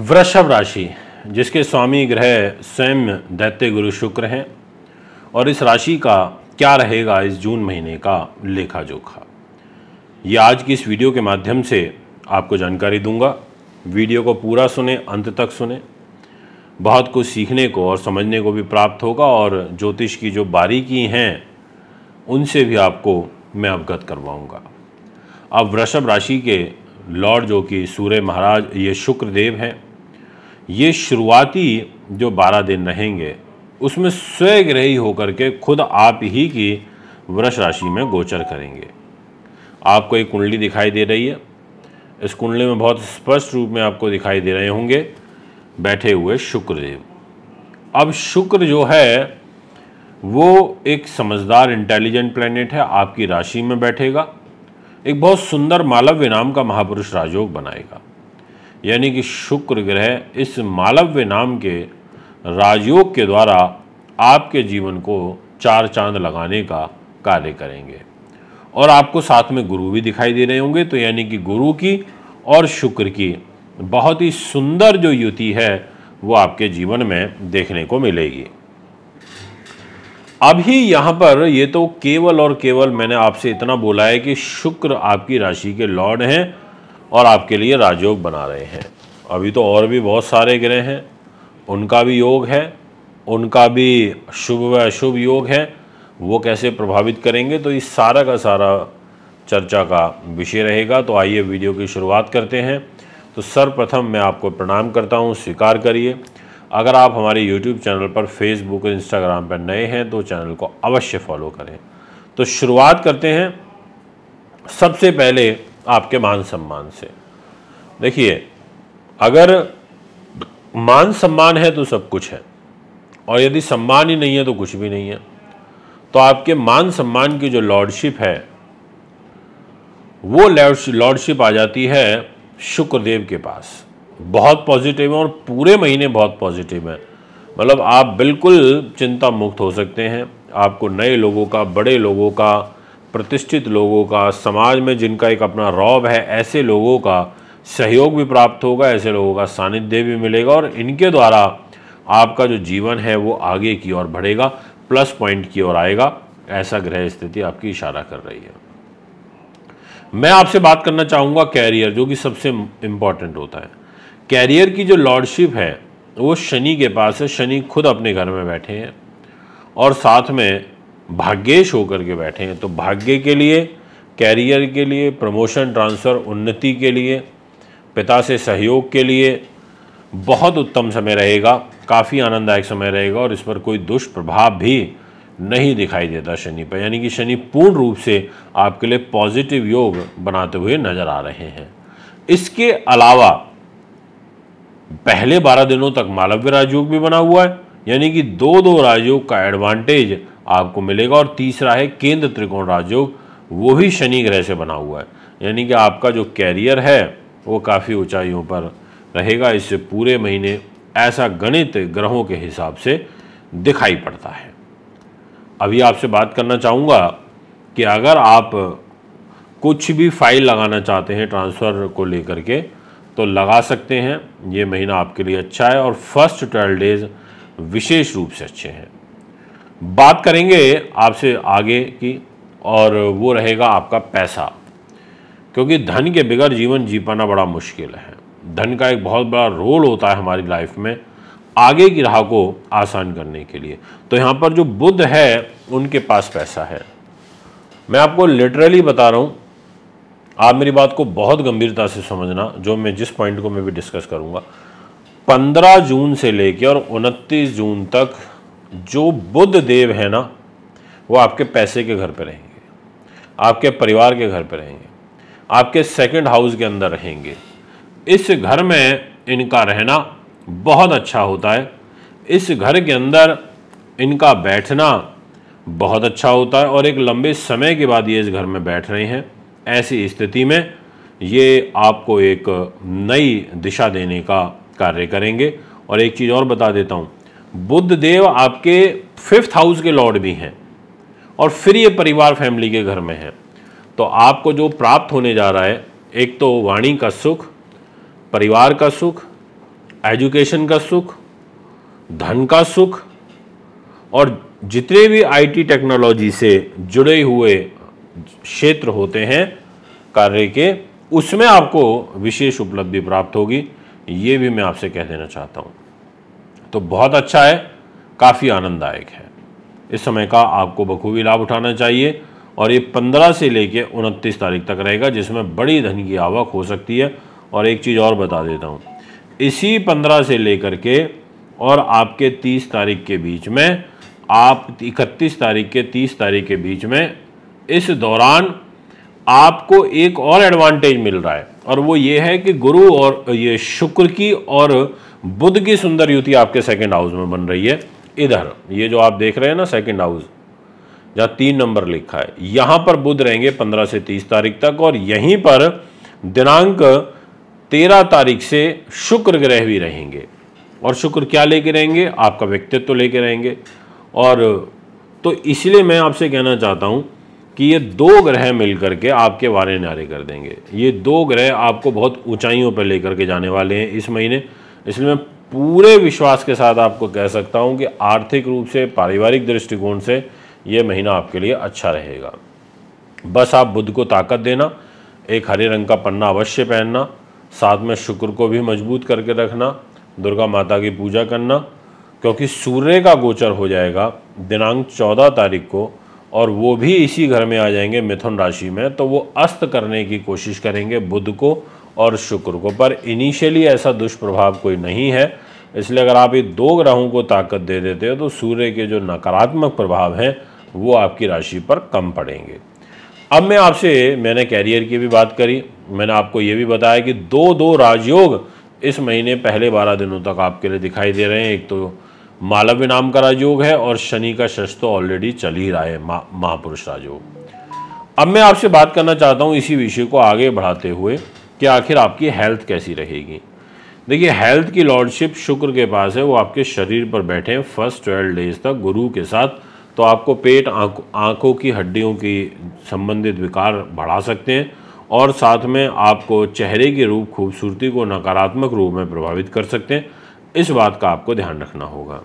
वृषभ राशि जिसके स्वामी ग्रह स्वयं दैत्य गुरु शुक्र हैं और इस राशि का क्या रहेगा इस जून महीने का लेखा जोखा ये आज की इस वीडियो के माध्यम से आपको जानकारी दूंगा वीडियो को पूरा सुने अंत तक सुने बहुत कुछ सीखने को और समझने को भी प्राप्त होगा और ज्योतिष की जो बारीकी हैं उनसे भी आपको मैं अवगत करवाऊंगा अब वृषभ राशि के लॉर्ड जो कि सूर्य महाराज ये शुक्रदेव हैं ये शुरुआती जो बारह दिन रहेंगे उसमें स्वग्रही होकर के खुद आप ही की वृष राशि में गोचर करेंगे आपको एक कुंडली दिखाई दे रही है इस कुंडली में बहुत स्पष्ट रूप में आपको दिखाई दे रहे होंगे बैठे हुए शुक्रदेव अब शुक्र जो है वो एक समझदार इंटेलिजेंट प्लेनेट है आपकी राशि में बैठेगा एक बहुत सुंदर मालव्य नाम का महापुरुष राजयोग बनाएगा यानी कि शुक्र ग्रह इस मालव्य नाम के राजयोग के द्वारा आपके जीवन को चार चांद लगाने का कार्य करेंगे और आपको साथ में गुरु भी दिखाई दे रहे होंगे तो यानी कि गुरु की और शुक्र की बहुत ही सुंदर जो युति है वो आपके जीवन में देखने को मिलेगी अभी यहाँ पर ये तो केवल और केवल मैंने आपसे इतना बोला है कि शुक्र आपकी राशि के लॉर्ड हैं और आपके लिए राजयोग बना रहे हैं अभी तो और भी बहुत सारे ग्रह हैं उनका भी योग है उनका भी शुभ व अशुभ योग है वो कैसे प्रभावित करेंगे तो इस सारा का सारा चर्चा का विषय रहेगा तो आइए वीडियो की शुरुआत करते हैं तो सर्वप्रथम मैं आपको प्रणाम करता हूँ स्वीकार करिए अगर आप हमारे YouTube चैनल पर Facebook और Instagram पर नए हैं तो चैनल को अवश्य फॉलो करें तो शुरुआत करते हैं सबसे पहले आपके मान सम्मान से देखिए अगर मान सम्मान है तो सब कुछ है और यदि सम्मान ही नहीं है तो कुछ भी नहीं है तो आपके मान सम्मान की जो लॉर्डशिप है वो लॉर्डशिप आ जाती है शुक्रदेव के पास बहुत पॉजिटिव है और पूरे महीने बहुत पॉजिटिव है मतलब आप बिल्कुल चिंता मुक्त हो सकते हैं आपको नए लोगों का बड़े लोगों का प्रतिष्ठित लोगों का समाज में जिनका एक अपना रौब है ऐसे लोगों का सहयोग भी प्राप्त होगा ऐसे लोगों का सानिध्य भी मिलेगा और इनके द्वारा आपका जो जीवन है वो आगे की ओर बढ़ेगा प्लस पॉइंट की ओर आएगा ऐसा ग्रह स्थिति आपकी इशारा कर रही है मैं आपसे बात करना चाहूँगा कैरियर जो कि सबसे इम्पॉर्टेंट होता है कैरियर की जो लॉर्डशिप है वो शनि के पास है शनि खुद अपने घर में बैठे हैं और साथ में भाग्येश होकर के बैठे हैं तो भाग्य के लिए कैरियर के लिए प्रमोशन ट्रांसफ़र उन्नति के लिए पिता से सहयोग के लिए बहुत उत्तम समय रहेगा काफ़ी आनंददायक समय रहेगा और इस पर कोई दुष्प्रभाव भी नहीं दिखाई देता शनि पर यानी कि शनि पूर्ण रूप से आपके लिए पॉजिटिव योग बनाते हुए नजर आ रहे हैं इसके अलावा पहले बारह दिनों तक मालव्य राजयोग भी बना हुआ है यानी कि दो दो राजयोग का एडवांटेज आपको मिलेगा और तीसरा है केंद्र त्रिकोण राजयोग वो भी शनि ग्रह से बना हुआ है यानी कि आपका जो कैरियर है वो काफ़ी ऊंचाइयों पर रहेगा इससे पूरे महीने ऐसा गणित ग्रहों के हिसाब से दिखाई पड़ता है अभी आपसे बात करना चाहूँगा कि अगर आप कुछ भी फाइल लगाना चाहते हैं ट्रांसफ़र को लेकर के तो लगा सकते हैं ये महीना आपके लिए अच्छा है और फर्स्ट ट्वेल्व डेज़ विशेष रूप से अच्छे हैं बात करेंगे आपसे आगे की और वो रहेगा आपका पैसा क्योंकि धन के बगैर जीवन जी पाना बड़ा मुश्किल है धन का एक बहुत बड़ा रोल होता है हमारी लाइफ में आगे की राह को आसान करने के लिए तो यहाँ पर जो बुद्ध है उनके पास पैसा है मैं आपको लिटरली बता रहा हूँ आप मेरी बात को बहुत गंभीरता से समझना जो मैं जिस पॉइंट को मैं भी डिस्कस करूँगा 15 जून से लेकर और 29 जून तक जो बुद्ध देव है ना वो आपके पैसे के घर पर रहेंगे आपके परिवार के घर पर रहेंगे आपके सेकंड हाउस के अंदर रहेंगे इस घर में इनका रहना बहुत अच्छा होता है इस घर के अंदर इनका बैठना बहुत अच्छा होता है और एक लंबे समय के बाद ये इस घर में बैठ रहे हैं ऐसी स्थिति में ये आपको एक नई दिशा देने का कार्य करेंगे और एक चीज़ और बता देता हूँ बुद्ध देव आपके फिफ्थ हाउस के लॉर्ड भी हैं और फिर ये परिवार फैमिली के घर में है तो आपको जो प्राप्त होने जा रहा है एक तो वाणी का सुख परिवार का सुख एजुकेशन का सुख धन का सुख और जितने भी आईटी टेक्नोलॉजी से जुड़े हुए क्षेत्र होते हैं कार्य के उसमें आपको विशेष उपलब्धि प्राप्त होगी ये भी मैं आपसे कह देना चाहता हूँ तो बहुत अच्छा है काफ़ी आनंददायक है इस समय का आपको बखूबी लाभ उठाना चाहिए और ये पंद्रह से लेके उनतीस तारीख तक रहेगा जिसमें बड़ी धन की आवक हो सकती है और एक चीज़ और बता देता हूँ इसी पंद्रह से लेकर के और आपके तीस तारीख के बीच में आप इकतीस तारीख के तीस तारीख के बीच में इस दौरान आपको एक और एडवांटेज मिल रहा है और वो ये है कि गुरु और ये शुक्र की और बुद्ध की सुंदर युति आपके सेकेंड हाउस में बन रही है इधर ये जो आप देख रहे हैं ना सेकेंड हाउस जहाँ तीन नंबर लिखा है यहाँ पर बुध रहेंगे पंद्रह से तीस तारीख तक और यहीं पर दिनांक तेरह तारीख से शुक्र ग्रह भी रहेंगे और शुक्र क्या लेके रहेंगे आपका व्यक्तित्व लेके रहेंगे और तो इसलिए मैं आपसे कहना चाहता हूँ कि ये दो ग्रह मिलकर के आपके वारे नारे कर देंगे ये दो ग्रह आपको बहुत ऊंचाइयों पर लेकर के जाने वाले हैं इस महीने इसलिए मैं पूरे विश्वास के साथ आपको कह सकता हूँ कि आर्थिक रूप से पारिवारिक दृष्टिकोण से ये महीना आपके लिए अच्छा रहेगा बस आप बुद्ध को ताकत देना एक हरे रंग का पन्ना अवश्य पहनना साथ में शुक्र को भी मजबूत करके रखना दुर्गा माता की पूजा करना क्योंकि सूर्य का गोचर हो जाएगा दिनांक 14 तारीख को और वो भी इसी घर में आ जाएंगे मिथुन राशि में तो वो अस्त करने की कोशिश करेंगे बुध को और शुक्र को पर इनिशियली ऐसा दुष्प्रभाव कोई नहीं है इसलिए अगर आप ये दो ग्रहों को ताकत दे देते हो तो सूर्य के जो नकारात्मक प्रभाव हैं वो आपकी राशि पर कम पड़ेंगे अब मैं आपसे मैंने कैरियर की भी बात करी मैंने आपको ये भी बताया कि दो दो राजयोग इस महीने पहले बारह दिनों तक आपके लिए दिखाई दे रहे हैं एक तो मालव्य नाम का राजयोग है और शनि का शश तो ऑलरेडी चल ही रहा है महापुरुष राजयोग अब मैं आपसे बात करना चाहता हूँ इसी विषय को आगे बढ़ाते हुए कि आखिर आपकी हेल्थ कैसी रहेगी देखिए हेल्थ की लॉर्डशिप शुक्र के पास है वो आपके शरीर पर बैठे हैं फर्स्ट ट्वेल्व डेज तक गुरु के साथ तो आपको पेट आंखों आँखों की हड्डियों की संबंधित विकार बढ़ा सकते हैं और साथ में आपको चेहरे के रूप खूबसूरती को नकारात्मक रूप में प्रभावित कर सकते हैं इस बात का आपको ध्यान रखना होगा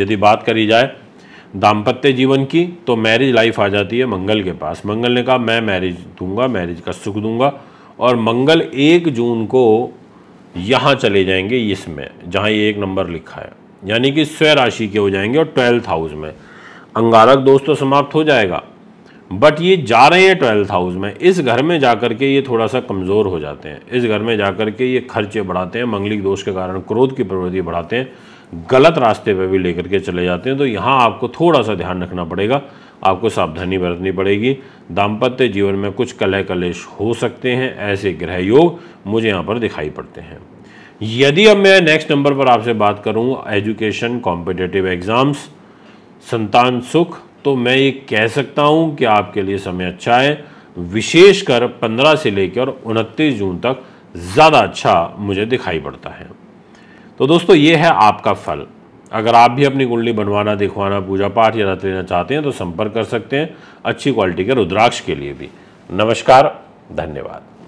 यदि बात करी जाए दाम्पत्य जीवन की तो मैरिज लाइफ आ जाती है मंगल के पास मंगल ने कहा मैं मैरिज दूंगा मैरिज का सुख दूंगा और मंगल एक जून को यहाँ चले जाएंगे इसमें जहाँ ये एक नंबर लिखा है यानी कि स्व राशि के हो जाएंगे और ट्वेल्थ हाउस में अंगारक दोस्त तो समाप्त हो जाएगा बट ये जा रहे हैं ट्वेल्थ हाउस में इस घर में जा कर के ये थोड़ा सा कमज़ोर हो जाते हैं इस घर में जा कर के ये खर्चे बढ़ाते हैं मंगलिक दोष के कारण क्रोध की प्रवृत्ति बढ़ाते हैं गलत रास्ते पर भी लेकर के चले जाते हैं तो यहाँ आपको थोड़ा सा ध्यान रखना पड़ेगा आपको सावधानी बरतनी पड़ेगी दाम्पत्य जीवन में कुछ कलह कलेश हो सकते हैं ऐसे ग्रह योग मुझे यहाँ पर दिखाई पड़ते हैं यदि अब मैं नेक्स्ट नंबर पर आपसे बात करूँ एजुकेशन कॉम्पिटेटिव एग्ज़ाम्स संतान सुख तो मैं ये कह सकता हूँ कि आपके लिए समय अच्छा है विशेषकर 15 से लेकर उनतीस जून तक ज़्यादा अच्छा मुझे दिखाई पड़ता है तो दोस्तों ये है आपका फल अगर आप भी अपनी कुंडली बनवाना दिखवाना पूजा पाठ या रथ लेना चाहते हैं तो संपर्क कर सकते हैं अच्छी क्वालिटी के रुद्राक्ष के लिए भी नमस्कार धन्यवाद